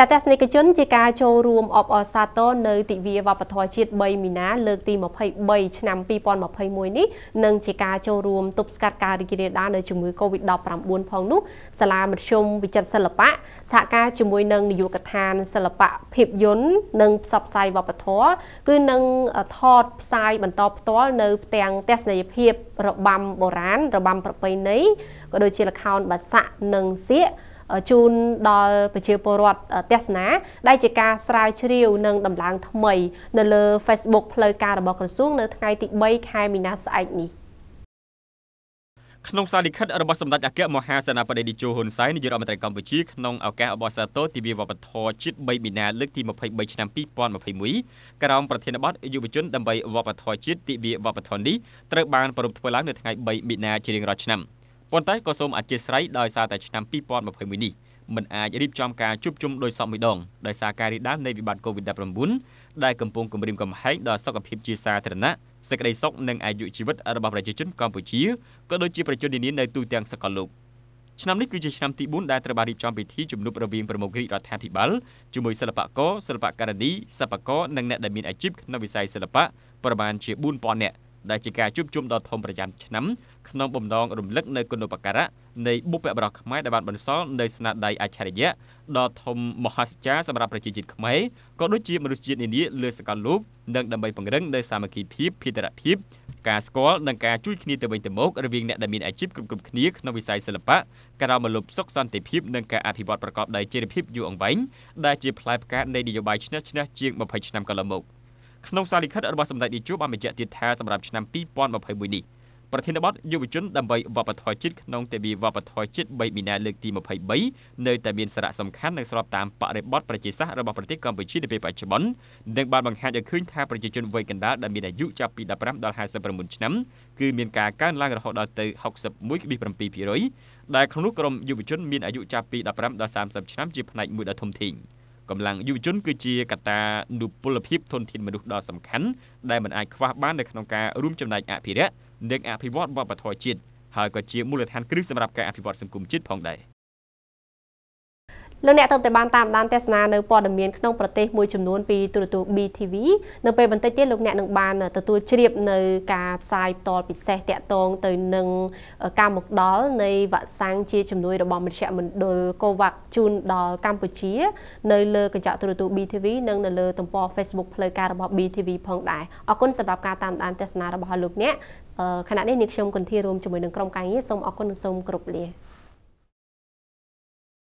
ចាទស្សនិកជនជាការចូលរួមអបអរសាទរនៅទិវាវប្បធម៌ជាតិ3មីនាលើកទី23ឆ្នាំ2021នេះនិងជាការចូលរួម ទប់ស្កាត់ការរីករាលដាលនៃជំងឺ Covid-19 ផងនោះសាលាមធ្យមវិចិត្រសិល្បៈសហការជាមួយនឹងនាយកដ្ឋានសិល្បៈភាពយន្តនិងផ្សព្វផ្សាយវប្បធម៌គឺនឹងថតផ្សាយបន្តផ្ទាល់នៅផ្ទាំងទស្សនីយភាពរបាំបុរាណរបាំប្រពៃណីក៏ដូចជាល្ខោនបាសាក់និងសៀកជូនដល់ប្រជាពលរដ្ឋទស្សនាដែលជាការស្រាវជ្រាវនិងដំឡើងថ្មីនៅលើ Facebook ផ្លូវការរបស់ក្រសួងនៅថ្ងៃទី3ខែមីនាស្អែកនេះក្នុងសារលិខិតរបស់សម្ដេចអគ្គមហាសេនាបតីតេជោហ៊ុនសែននាយករដ្ឋមន្ត្រីកម្ពុជាក្នុងឱកាសអបអរសាទរទិវាវប្បធម៌ជាតិ3មីនាលើកទី23ឆ្នាំ2021ក្រោមប្រធានបទយុវជនដើម្បីវប្បធម៌ជាតិទិវាវប្បធម៌នេះត្រូវបានប្រារព្ធធ្វើឡើងនៅថ្ងៃ3មីនាជារៀងរាល់ឆ្នាំ។ប៉ុន្តែក៏សូមអធិស្ឋានដោយសារតែឆ្នាំ2021នេះមិនអាចរៀបចំការជួបជុំដោយសពមួយដងដោយសារការរីដាលនៃវិបត្តិ COVID-19 ដែលកំពុងគំរាមកំហែងដល់សុខភាពជាសាធារណៈសេចក្តីសុខនិងអាយុជីវិតរបស់ប្រជាជនកម្ពុជាក៏ដូចជាប្រជាជននានានៅទូទាំងសកលលោកឆ្នាំនេះគឺជាឆ្នាំទី4ដែលត្រូវបានរៀបចំពិធីជំនួបរវាងប្រមុខរាជរដ្ឋាភិបាលជាមួយសិល្បករសិល្បករនីសិល្បករនិងអ្នកដែលមានអាជីពក្នុងវិស័យសិល្បៈប្រមាណជា4000នាក់ដែលជាការជួបជុំដ៏ធំប្រចាំឆ្នាំក្នុងបំណងរំលឹកនៅគុណូបការៈនៃបុព្វបុរសខ្មែរដែលបានបន្សល់នៅស្នាដៃអច្ឆរិយៈដ៏ធំមហិច្ឆតាសម្រាប់ប្រជាជាតិខ្មែរក៏ដូចជាមនុស្សជាតិនានាលើសកលលោកនិងដើម្បីពង្រឹងនៅសាមគ្គីភាពភេតរភាពការស្គាល់និងការជួយគ្នាទៅវិញទៅមករវាងអ្នកដែលមានអាជីពគ្រប់គ្រប់គ្នាក្នុងវិស័យសិល្បៈក្រៅមកលុបសុខសន្តិភាពនិងការអភិវឌ្ឍប្រកបដោយចីរភាពយូរអង្វែងដែលជាផ្លែផ្កានៃនយោបាយឆ្នះឆ្នះជាង20ឆ្នាំកន្លងមក។ក្នុងសារលិខិតរបស់សម្ដេចនាយកបានបញ្ជាក់ទៀតថាសម្រាប់ឆ្នាំ2021នេះប្រធានបទយុវជនដើម្បីវប្បធម៌ជាតិក្នុងទិវាវប្បធម៌ជាតិ3មីនាលើកទី23នៅតែមានសារៈសំខាន់និងស្របតាមបរិបទប្រជាសាស្ត្ររបស់ប្រទេសកម្ពុជានាពេលបច្ចុប្បន្ននិងបានបង្ហាញឲ្យឃើញថាប្រជាជនវ័យកណ្ដាលដែលមានអាយុចាប់ពី15ដល់59ឆ្នាំគឺមានការកើនឡើងរហូតដល់ទៅ61.7%ដែលក្នុងនោះក្រុមយុវជនមានអាយុចាប់ពី15ដល់30ឆ្នាំជាផ្នែកមួយដ៏ធំធេង។កម្លាំងយុវជនគឺជាកត្តានុពលភាពធនធានមនុស្សដ៏សំខាន់ដែលមិនអាចខ្វះបាននៅក្នុងការរួមចំណែកអភិរក្សនិងអភិវឌ្ឍវប្បធម៌ជាតិហើយក៏ជាមូលដ្ឋានគ្រឹះសម្រាប់ការអភិវឌ្ឍសង្គមជាតិផងដែរលោកអ្នកទើបតែបានតាមដានទស្សនានៅព័ត៌មានក្នុងប្រទេសមួយចំនួនពីទូរទស្សន៍ BTV នៅពេលបន្តិចទៀតលោកអ្នកនឹងបានទទួលជ្រាបនៅការផ្សាយផ្ទាល់ពិសេសតាក់ទងទៅនឹងការមកដល់នៃវ៉ាក់សាំងជាជំនួយរបស់មជ្ឈមណ្ឌល Covax ជូនដល់កម្ពុជា នៅលើកញ្ចក់ទូរទស្សន៍ BTV និងនៅលើទំព័រ Facebook ផ្លូវការរបស់ BTV ផងដែរអរគុណសម្រាប់ការតាមដានទស្សនារបស់លោកអ្នកខណៈនេះនាងខ្ញុំគន្ធារួមជាមួយនឹងក្រុមការងារសូមអរគុណនិងសូមគោរពលា